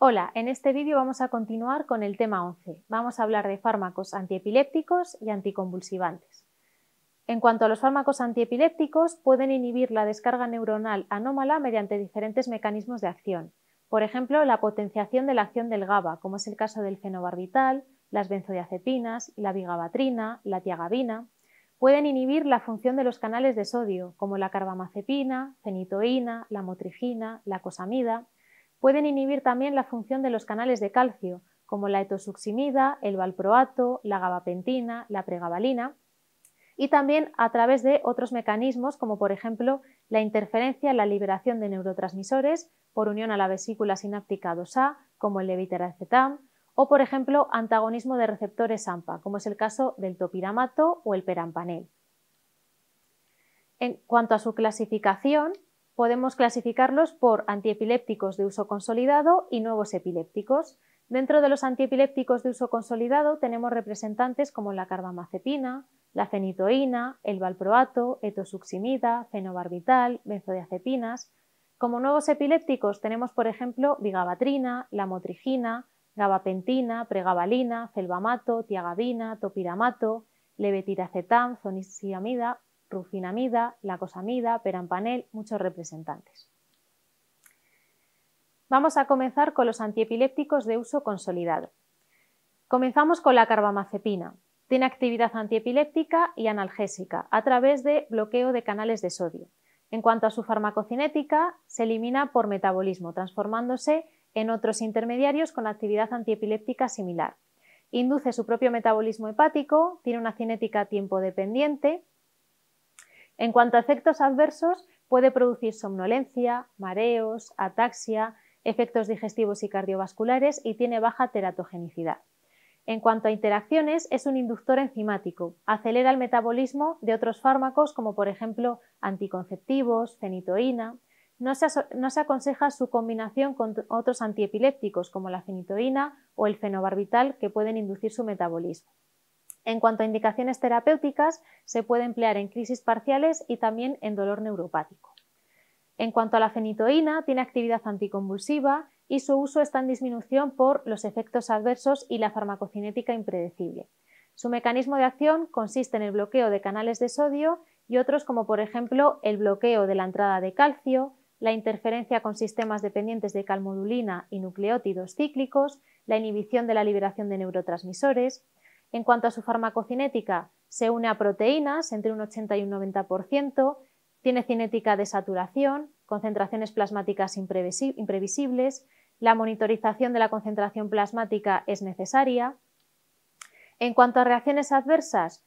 Hola, en este vídeo vamos a continuar con el tema 11. Vamos a hablar de fármacos antiepilépticos y anticonvulsivantes. En cuanto a los fármacos antiepilépticos, pueden inhibir la descarga neuronal anómala mediante diferentes mecanismos de acción. Por ejemplo, la potenciación de la acción del GABA, como es el caso del fenobarbital, las benzodiazepinas, la bigabatrina, la tiagabina. Pueden inhibir la función de los canales de sodio, como la carbamazepina, fenitoína, la motrigina, la cosamida Pueden inhibir también la función de los canales de calcio, como la etosuximida, el valproato, la gabapentina, la pregabalina, y también a través de otros mecanismos, como por ejemplo la interferencia en la liberación de neurotransmisores por unión a la vesícula sináptica 2A, como el leviteracetam o por ejemplo antagonismo de receptores AMPA, como es el caso del topiramato o el perampanel. En cuanto a su clasificación, podemos clasificarlos por antiepilépticos de uso consolidado y nuevos epilépticos. Dentro de los antiepilépticos de uso consolidado tenemos representantes como la carbamazepina, la fenitoína, el valproato, etosuximida, fenobarbital, benzodiazepinas. Como nuevos epilépticos tenemos, por ejemplo, la lamotrigina, gabapentina, pregabalina, felbamato, tiagabina, topiramato, levetiracetam, zonisiamida, rufinamida, lacosamida, perampanel, muchos representantes. Vamos a comenzar con los antiepilépticos de uso consolidado. Comenzamos con la carbamazepina. Tiene actividad antiepiléptica y analgésica a través de bloqueo de canales de sodio. En cuanto a su farmacocinética, se elimina por metabolismo, transformándose en otros intermediarios con actividad antiepiléptica similar. Induce su propio metabolismo hepático, tiene una cinética tiempo dependiente en cuanto a efectos adversos, puede producir somnolencia, mareos, ataxia, efectos digestivos y cardiovasculares y tiene baja teratogenicidad. En cuanto a interacciones, es un inductor enzimático, acelera el metabolismo de otros fármacos como por ejemplo anticonceptivos, fenitoína. No se, aconseja su combinación con otros antiepilépticos como la fenitoína o el fenobarbital que pueden inducir su metabolismo. En cuanto a indicaciones terapéuticas, se puede emplear en crisis parciales y también en dolor neuropático. En cuanto a la fenitoína, tiene actividad anticonvulsiva y su uso está en disminución por los efectos adversos y la farmacocinética impredecible. Su mecanismo de acción consiste en el bloqueo de canales de sodio y otros como por ejemplo el bloqueo de la entrada de calcio, la interferencia con sistemas dependientes de calmodulina y nucleótidos cíclicos, la inhibición de la liberación de neurotransmisores, en cuanto a su farmacocinética, se une a proteínas entre un 80 y un 90%, tiene cinética de saturación, concentraciones plasmáticas imprevisibles, la monitorización de la concentración plasmática es necesaria. En cuanto a reacciones adversas,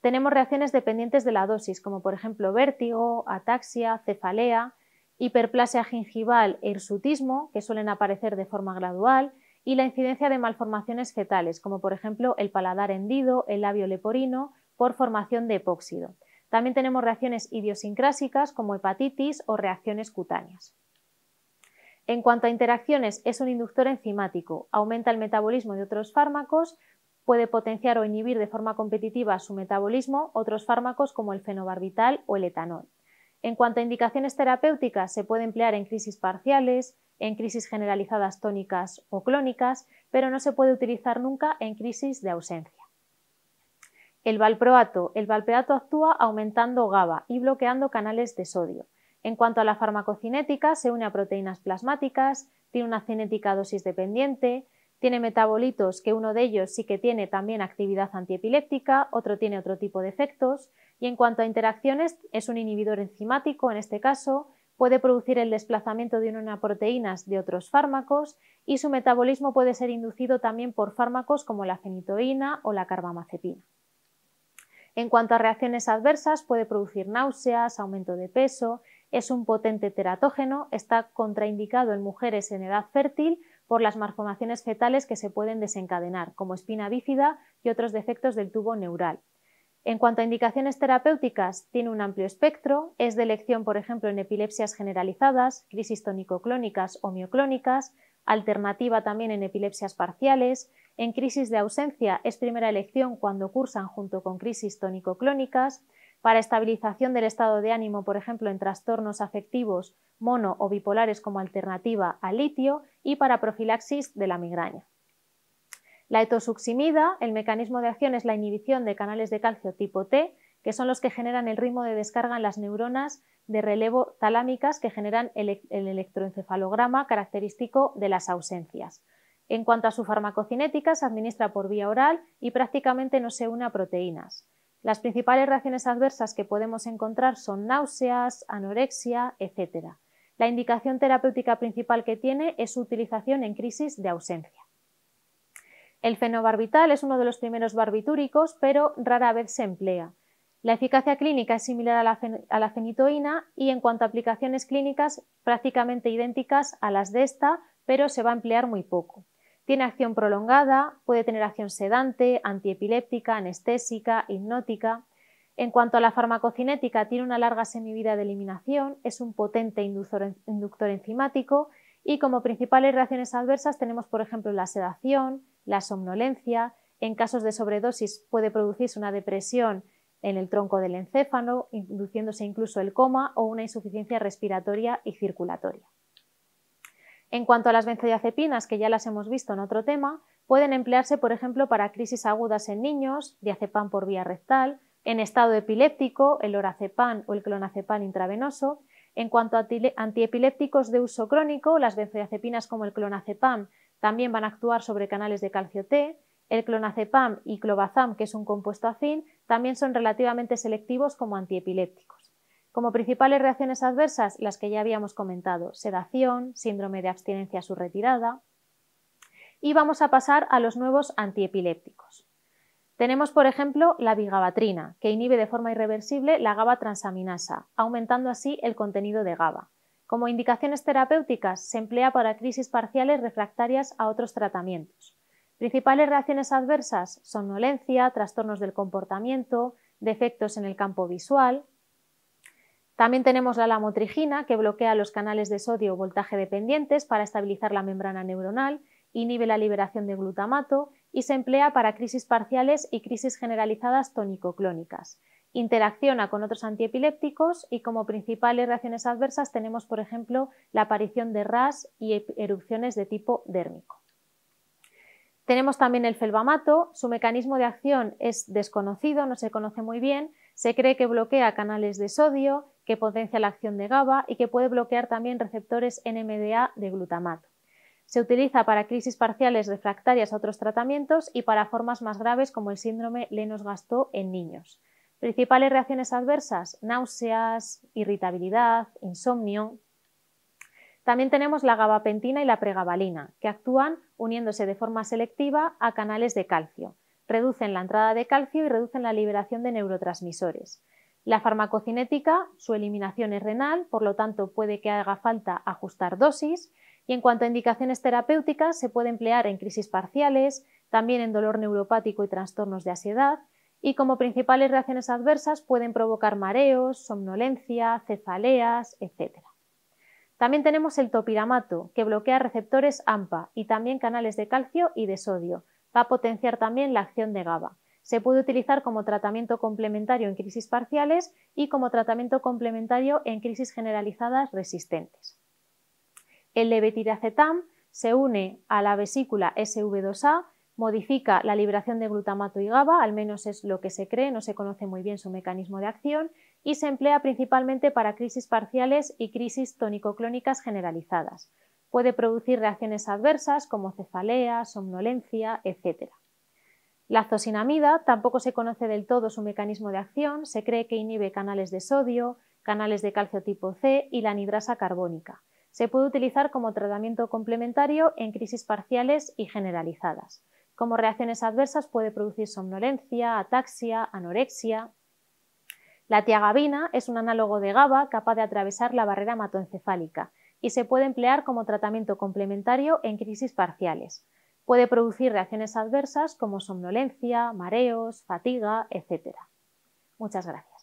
tenemos reacciones dependientes de la dosis, como por ejemplo vértigo, ataxia, cefalea, hiperplasia gingival e hirsutismo, que suelen aparecer de forma gradual, y la incidencia de malformaciones fetales, como por ejemplo el paladar hendido, el labio leporino, por formación de epóxido. También tenemos reacciones idiosincrásicas como hepatitis o reacciones cutáneas. En cuanto a interacciones, es un inductor enzimático, aumenta el metabolismo de otros fármacos, puede potenciar o inhibir de forma competitiva su metabolismo otros fármacos como el fenobarbital o el etanol. En cuanto a indicaciones terapéuticas, se puede emplear en crisis parciales, en crisis generalizadas tónicas o clónicas, pero no se puede utilizar nunca en crisis de ausencia. El valproato. El valproato actúa aumentando GABA y bloqueando canales de sodio. En cuanto a la farmacocinética, se une a proteínas plasmáticas, tiene una cinética dosis dependiente, tiene metabolitos que uno de ellos sí que tiene también actividad antiepiléptica, otro tiene otro tipo de efectos, y en cuanto a interacciones, es un inhibidor enzimático en este caso, puede producir el desplazamiento de una proteína de otros fármacos y su metabolismo puede ser inducido también por fármacos como la fenitoína o la carbamazepina. En cuanto a reacciones adversas, puede producir náuseas, aumento de peso, es un potente teratógeno, está contraindicado en mujeres en edad fértil por las malformaciones fetales que se pueden desencadenar, como espina bífida y otros defectos del tubo neural. En cuanto a indicaciones terapéuticas, tiene un amplio espectro, es de elección, por ejemplo, en epilepsias generalizadas, crisis tónico-clónicas o mioclónicas, alternativa también en epilepsias parciales, en crisis de ausencia es primera elección cuando cursan junto con crisis tónico-clónicas, para estabilización del estado de ánimo, por ejemplo, en trastornos afectivos mono o bipolares como alternativa al litio y para profilaxis de la migraña. La etosuximida, el mecanismo de acción es la inhibición de canales de calcio tipo T, que son los que generan el ritmo de descarga en las neuronas de relevo talámicas que generan el, e-, electroencefalograma característico de las ausencias. En cuanto a su farmacocinética, se administra por vía oral y prácticamente no se une a proteínas. Las principales reacciones adversas que podemos encontrar son náuseas, anorexia, etc. La indicación terapéutica principal que tiene es su utilización en crisis de ausencia. El fenobarbital es uno de los primeros barbitúricos, pero rara vez se emplea. La eficacia clínica es similar a la, fenitoína y en cuanto a aplicaciones clínicas prácticamente idénticas a las de esta, pero se va a emplear muy poco. Tiene acción prolongada, puede tener acción sedante, antiepiléptica, anestésica, hipnótica. En cuanto a la farmacocinética, tiene una larga semivida de eliminación, es un potente inductor enzimático y como principales reacciones adversas tenemos, por ejemplo, la sedación, la somnolencia, en casos de sobredosis puede producirse una depresión en el tronco del encéfalo, induciéndose incluso el coma o una insuficiencia respiratoria y circulatoria. En cuanto a las benzodiazepinas, que ya las hemos visto en otro tema, pueden emplearse, por ejemplo, para crisis agudas en niños, diazepam por vía rectal, en estado epiléptico, el lorazepam o el clonazepam intravenoso. En cuanto a antiepilépticos de uso crónico, las benzodiazepinas como el clonazepam también van a actuar sobre canales de calcio T. El clonazepam y clobazam, que es un compuesto afín, también son relativamente selectivos como antiepilépticos. Como principales reacciones adversas, las que ya habíamos comentado, sedación, síndrome de abstinencia subretirada. Y vamos a pasar a los nuevos antiepilépticos. Tenemos, por ejemplo, la bigabatrina, que inhibe de forma irreversible la GABA transaminasa, aumentando así el contenido de GABA. Como indicaciones terapéuticas, se emplea para crisis parciales refractarias a otros tratamientos. Principales reacciones adversas: somnolencia, trastornos del comportamiento, defectos en el campo visual. También tenemos la lamotrigina, que bloquea los canales de sodio voltaje dependientes para estabilizar la membrana neuronal, inhibe la liberación de glutamato y se emplea para crisis parciales y crisis generalizadas tónico-clónicas interacciona con otros antiepilépticos y como principales reacciones adversas tenemos, por ejemplo, la aparición de ras y erupciones de tipo dérmico. Tenemos también el felbamato, su mecanismo de acción es desconocido, no se conoce muy bien, se cree que bloquea canales de sodio, que potencia la acción de GABA y que puede bloquear también receptores NMDA de glutamato. Se utiliza para crisis parciales refractarias a otros tratamientos y para formas más graves como el síndrome Lenos-Gastó en niños. Principales reacciones adversas, náuseas, irritabilidad, insomnio. También tenemos la gabapentina y la pregabalina, que actúan uniéndose de forma selectiva a canales de calcio. Reducen la entrada de calcio y reducen la liberación de neurotransmisores. La farmacocinética, su eliminación es renal, por lo tanto puede que haga falta ajustar dosis. Y en cuanto a indicaciones terapéuticas, se puede emplear en crisis parciales, también en dolor neuropático y trastornos de ansiedad, y como principales reacciones adversas pueden provocar mareos, somnolencia, cefaleas, etc. También tenemos el topiramato, que bloquea receptores AMPA y también canales de calcio y de sodio. Va a potenciar también la acción de GABA. Se puede utilizar como tratamiento complementario en crisis parciales y como tratamiento complementario en crisis generalizadas resistentes. El levetiracetam se une a la vesícula SV2A Modifica la liberación de glutamato y GABA, al menos es lo que se cree, no se conoce muy bien su mecanismo de acción, y se emplea principalmente para crisis parciales y crisis tónico-clónicas generalizadas. Puede producir reacciones adversas como cefalea, somnolencia, etc. La zosinamida tampoco se conoce del todo su mecanismo de acción, se cree que inhibe canales de sodio, canales de calcio tipo C y la anidrasa carbónica. Se puede utilizar como tratamiento complementario en crisis parciales y generalizadas. Como reacciones adversas puede producir somnolencia, ataxia, anorexia. La tiagabina es un análogo de GABA capaz de atravesar la barrera hematoencefálica y se puede emplear como tratamiento complementario en crisis parciales. Puede producir reacciones adversas como somnolencia, mareos, fatiga, etc. Muchas gracias.